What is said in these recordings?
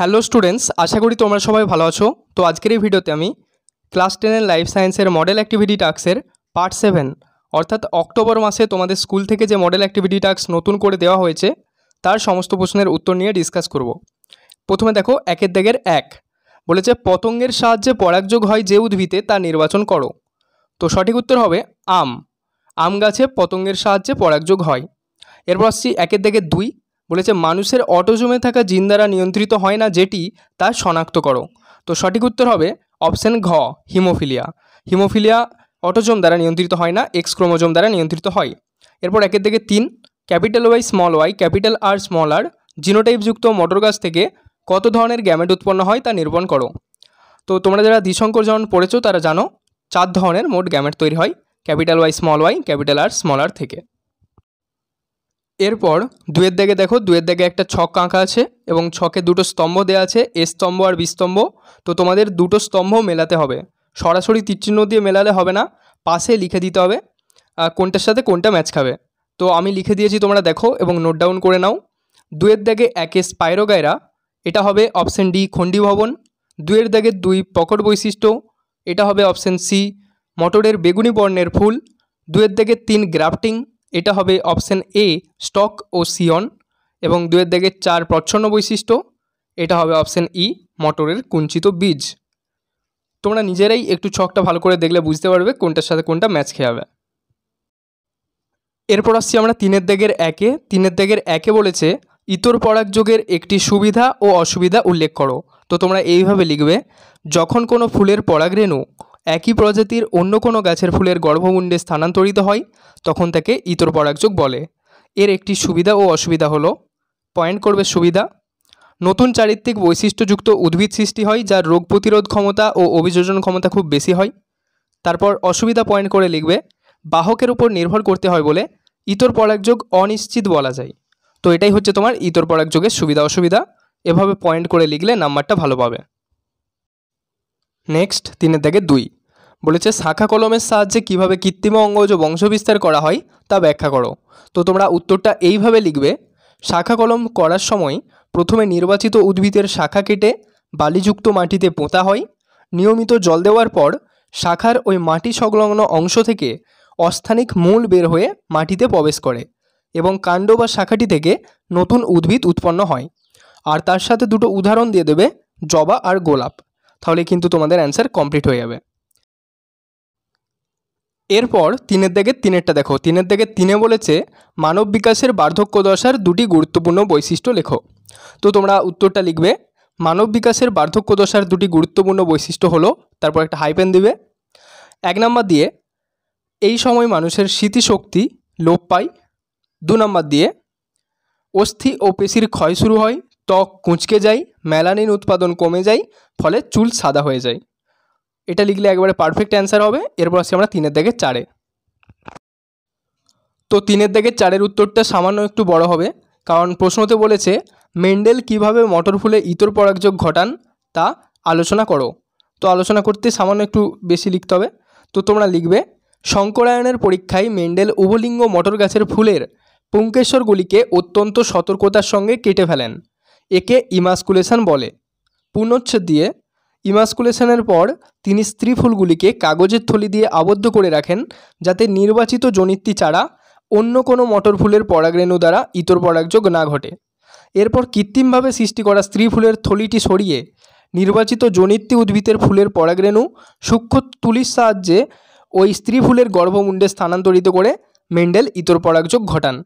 hello students আশা করি তোমরা সবাই ভালো আছো তো আজকের এই ভিডিওতে আমি ক্লাস টেনের লাইফ সায়েন্সের মডেল অ্যাক্টিভিটি টাস্কের পার্ট সেভেন অর্থাৎ অক্টোবর মাসে তোমাদের স্কুল থেকে যে মডেল অ্যাক্টিভিটি টাস্ক নতুন করে দেওয়া হয়েছে তার সমস্ত প্রশ্নের উত্তর নিয়ে ডিসকাস করব প্রথমে দেখো একের দেগের এক বলেছে পতঙ্গের সাহায্যে পরাগযোগ হয় যে উদ্ভিদে তা নির্বাচন করো তো সঠিক উত্তর হবে আম আম গাছে পতঙ্গের সাহায্যে পরাগযোগ হয় এরপর আসছি একের দেগের দুই বলেছে মানুষের অটোজোমে থাকা জিন দ্বারা নিয়ন্ত্রিত হয় না যেটি তা শনাক্ত করো তো সঠিক উত্তর হবে অপশান ঘ হিমোফিলিয়া হিমোফিলিয়া অটোজোম দ্বারা নিয়ন্ত্রিত হয় না এক্স ক্রোমোজোম দ্বারা নিয়ন্ত্রিত হয় এরপর একের দিকে তিন capital Y small Y capital R small R জিনোটাইপযুক্ত মটর গাছ থেকে কত ধরনের গ্যামেট উৎপন্ন হয় তা নির্বণ করো তো তোমরা যারা দ্বিশঙ্কর যেমন পড়েছো তারা জানো চার ধরনের মোট গ্যামেট তৈরি হয় capital Y small Y capital R small R থেকে এরপর দুয়ের দাগে দেখো দুয়ের দাগে একটা ছক আঁকা আছে এবং ছকে দুটো স্তম্ভ দেওয়া আছে এ স্তম্ভ আর বিস্তম্ভ তো তোমাদের দুটো স্তম্ভ মেলাতে হবে সরাসরি তীরচিহ্ন দিয়ে মেলালে হবে না পাশে লিখে দিতে হবে কোনটার সাথে কোনটা ম্যাচ খাবে তো আমি লিখে দিয়েছি তোমরা দেখো এবং নোট ডাউন করে নাও দুয়ের দাগে একে স্পাইরোগায়রা এটা হবে অপশান ডি খণ্ডি ভবন দুয়ের দাগে দুই পকট বৈশিষ্ট্য এটা হবে অপশান সি মটরের বেগুনি বর্ণের ফুল দুয়ের দাগে তিন গ্রাফটিং এটা হবে অপশান এ স্টক ও সিয়ন এবং দুয়ের দাগে চার প্রচ্ছন্ন বৈশিষ্ট্য এটা হবে অপশান ই e, মটরের কুঞ্চিত বীজ তোমরা নিজেরাই একটু ছকটা ভালো করে দেখলে বুঝতে পারবে কোনটার সাথে কোনটা ম্যাচ খেয়াবে এরপর আসছি আমরা তিনের দেগের একে তিনের দেগের একে বলেছে ইতর পরাগ যোগের একটি সুবিধা ও অসুবিধা উল্লেখ করো তো তোমরা এইভাবে লিখবে যখন কোনো ফুলের পরাগ রেণু একই প্রজাতির অন্য কোনো গাছের ফুলের গর্ভমুণ্ডে স্থানান্তরিত হয় তখন তাকে ইতর পরাগযোগ বলে এর একটি সুবিধা ও অসুবিধা হলো পয়েন্ট করবে সুবিধা নতুন চারিত্রিক বৈশিষ্ট্যযুক্ত উদ্ভিদ সৃষ্টি হয় যার রোগ প্রতিরোধ ক্ষমতা ও অভিযোজন ক্ষমতা খুব বেশি হয় তারপর অসুবিধা পয়েন্ট করে লিখবে বাহকের উপর নির্ভর করতে হয় বলে ইতর পরাগযোগ অনিশ্চিত বলা যায় তো এটাই হচ্ছে তোমার ইতর পরাগযোগের সুবিধা অসুবিধা এভাবে পয়েন্ট করে লিখলে নাম্বারটা ভালো পাবে নেক্সট তিনের থেকে দুই বলেছে শাখা কলমের সাহায্যে কিভাবে কৃত্রিম অঙ্গজ বংশবিস্তার করা হয় তা ব্যাখ্যা করো তো তোমরা উত্তরটা এইভাবে লিখবে শাখা কলম করার সময় প্রথমে নির্বাচিত উদ্ভিদের শাখা কেটে বালিযুক্ত মাটিতে পোঁতা হয় নিয়মিত জল দেওয়ার পর শাখার ওই মাটি সংলগ্ন অংশ থেকে অস্থানিক মূল বের হয়ে মাটিতে প্রবেশ করে এবং কাণ্ড বা শাখাটি থেকে নতুন উদ্ভিদ উৎপন্ন হয় আর তার সাথে দুটো উদাহরণ দিয়ে দেবে জবা আর গোলাপ তাহলে কিন্তু তোমাদের অ্যান্সার কমপ্লিট হয়ে যাবে এরপর তিনের দাগে তিনেরটা দেখো তিনের দাগে তিনে বলেছে মানব বিকাশের বার্ধক্য দশার দুটি গুরুত্বপূর্ণ বৈশিষ্ট্য লেখো তো তোমরা উত্তরটা লিখবে মানব বিকাশের বার্ধক্য দশার দুটি গুরুত্বপূর্ণ বৈশিষ্ট্য হলো তারপর একটা হাইপেন দিবে এক নম্বর দিয়ে এই সময় মানুষের স্মৃতিশক্তি লোপ পায় দু নম্বর দিয়ে অস্থি ও পেশির ক্ষয় শুরু হয় ত্বক কুঁচকে যায় মেলানিন উৎপাদন কমে যায় ফলে চুল সাদা হয়ে যায় এটা লিখলে একবারে পারফেক্ট অ্যান্সার হবে এরপর আসি আমরা তিনের দাগে চারে তো তিনের দাগে চারের উত্তরটা সামান্য একটু বড় হবে কারণ প্রশ্নতে বলেছে মেন্ডেল কিভাবে মটর ফুলে ইতর পরাগযোগ ঘটান তা আলোচনা করো তো আলোচনা করতে সামান্য একটু বেশি লিখতে হবে তো তোমরা লিখবে শঙ্করায়নের পরীক্ষায় মেন্ডেল উভলিঙ্গ মটর গাছের ফুলের পুঙ্কেশ্বরগুলিকে অত্যন্ত সতর্কতার সঙ্গে কেটে ফেলেন একে ইমাস্কুলেশন বলে পুনচ্ছেদ দিয়ে ইমাস্কুলেশনের পর তিনি স্ত্রী ফুলগুলিকে কাগজের থলি দিয়ে আবদ্ধ করে রাখেন যাতে নির্বাচিত জনিত্তি ছাড়া অন্য কোনো মটর ফুলের পরাগরেণু দ্বারা ইতর পরাগযোগ না ঘটে এরপর কৃত্রিমভাবে সৃষ্টি করা স্ত্রী ফুলের থলিটি সরিয়ে নির্বাচিত জনিত্তি উদ্ভিদের ফুলের পরাগরেণু সূক্ষ্ম তুলির সাহায্যে ওই স্ত্রী ফুলের গর্ভমুণ্ডে স্থানান্তরিত করে মেন্ডেল ইতর পরাগযোগ ঘটান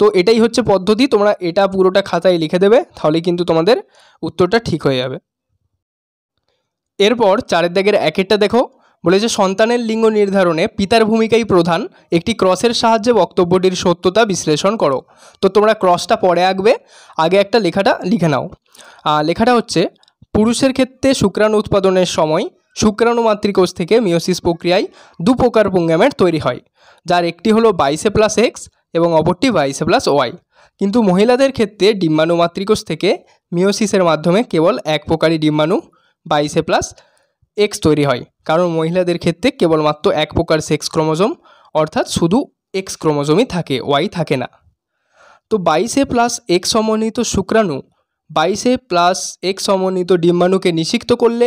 তো এটাই হচ্ছে পদ্ধতি তোমরা এটা পুরোটা খাতায় লিখে দেবে তাহলে কিন্তু তোমাদের উত্তরটা ঠিক হয়ে যাবে এরপর চারের দাগের একেরটা দেখো বলেছে সন্তানের লিঙ্গ নির্ধারণে পিতার ভূমিকাই প্রধান একটি ক্রসের সাহায্যে বক্তব্যটির সত্যতা বিশ্লেষণ করো তো তোমরা ক্রসটা পরে আঁকবে আগে একটা লেখাটা লিখে নাও লেখাটা হচ্ছে পুরুষের ক্ষেত্রে শুক্রাণু উৎপাদনের সময় শুক্রাণু মাতৃকোষ থেকে মিওসিস প্রক্রিয়ায় দু প্রকার পুঙ্গামের তৈরি হয় যার একটি হলো বাইসে প্লাস এক্স এবং অপরটি বাইশে প্লাস ওয়াই কিন্তু মহিলাদের ক্ষেত্রে ডিম্বাণু মাতৃকোষ থেকে মিওসিসের মাধ্যমে কেবল এক প্রকারই ডিম্বাণু বাইশে প্লাস এক্স তৈরি হয় কারণ মহিলাদের ক্ষেত্রে কেবলমাত্র এক প্রকার সেক্স ক্রোমোজোম অর্থাৎ শুধু এক্স ক্রোমোজোমই থাকে ওয়াই থাকে না তো বাইশে প্লাস এক্স সমন্বিত শুক্রাণু বাইশে প্লাস এক্স সমন্বিত ডিম্বাণুকে নিষিক্ত করলে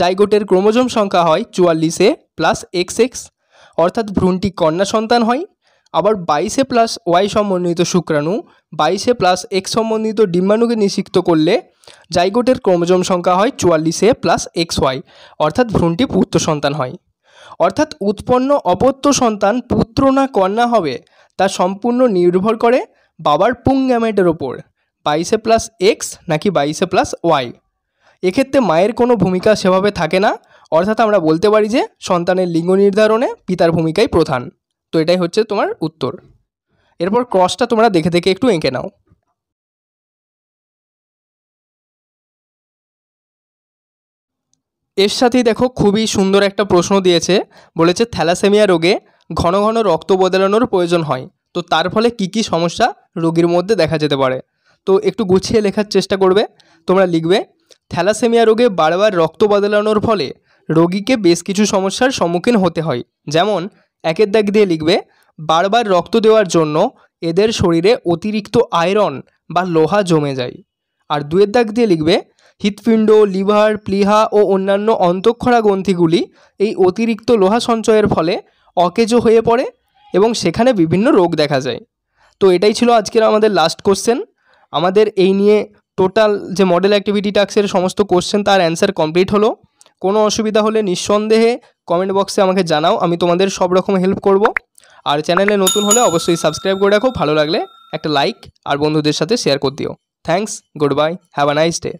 জাইগোটের ক্রোমোজোম সংখ্যা হয় চুয়াল্লিশে প্লাস এক্স এক্স অর্থাৎ ভ্রূণটি কন্যা সন্তান হয় আবার বাইশে প্লাস ওয়াই সমন্বিত শুক্রাণু বাইশে প্লাস এক্স সমন্বিত ডিম্বাণুকে নিষিক্ত করলে জাইগোটের ক্রমজম সংখ্যা হয় চুয়াল্লিশে প্লাস এক্স ওয়াই অর্থাৎ ভ্রূণটি পুত্র সন্তান হয় অর্থাৎ উৎপন্ন অপত্য সন্তান পুত্র না কন্যা হবে তা সম্পূর্ণ নির্ভর করে বাবার পুংগ্যামেটের ওপর বাইশে প্লাস এক্স নাকি বাইশে প্লাস ওয়াই এক্ষেত্রে মায়ের কোনো ভূমিকা সেভাবে থাকে না অর্থাৎ আমরা বলতে পারি যে সন্তানের লিঙ্গ নির্ধারণে পিতার ভূমিকাই প্রধান তো এটাই হচ্ছে তোমার উত্তর এরপর ক্রসটা তোমরা দেখে দেখে একটু এঁকে নাও এর সাথে দেখো খুবই সুন্দর একটা প্রশ্ন দিয়েছে বলেছে থ্যালাসেমিয়া রোগে ঘন ঘন রক্ত বদলানোর প্রয়োজন হয় তো তার ফলে কি কি সমস্যা রোগীর মধ্যে দেখা যেতে পারে তো একটু গুছিয়ে লেখার চেষ্টা করবে তোমরা লিখবে থ্যালাসেমিয়া রোগে বারবার রক্ত বদলানোর ফলে রোগীকে বেশ কিছু সমস্যার সম্মুখীন হতে হয় যেমন একের দাগ দিয়ে লিখবে বারবার রক্ত দেওয়ার জন্য এদের শরীরে অতিরিক্ত আয়রন বা লোহা জমে যায় আর দুয়ের দাগ দিয়ে লিখবে হৃৎপিণ্ড লিভার প্লিহা ও অন্যান্য অন্তঃক্ষরা গ্রন্থিগুলি এই অতিরিক্ত লোহা সঞ্চয়ের ফলে অকেজো হয়ে পড়ে এবং সেখানে বিভিন্ন রোগ দেখা যায় তো এটাই ছিল আজকের আমাদের লাস্ট কোশ্চেন আমাদের এই নিয়ে টোটাল যে মডেল অ্যাক্টিভিটি টাক্সের সমস্ত কোশ্চেন তার অ্যান্সার কমপ্লিট হলো কোনো অসুবিধা হলে নিঃসন্দেহে কমেন্ট বক্সে আমাকে জানাও আমি তোমাদের সব রকম হেল্প করব আর চ্যানেলে নতুন হলে অবশ্যই সাবস্ক্রাইব করে রাখো ভালো লাগলে একটা লাইক আর বন্ধুদের সাথে শেয়ার করে দিও thanks goodbye have a nice day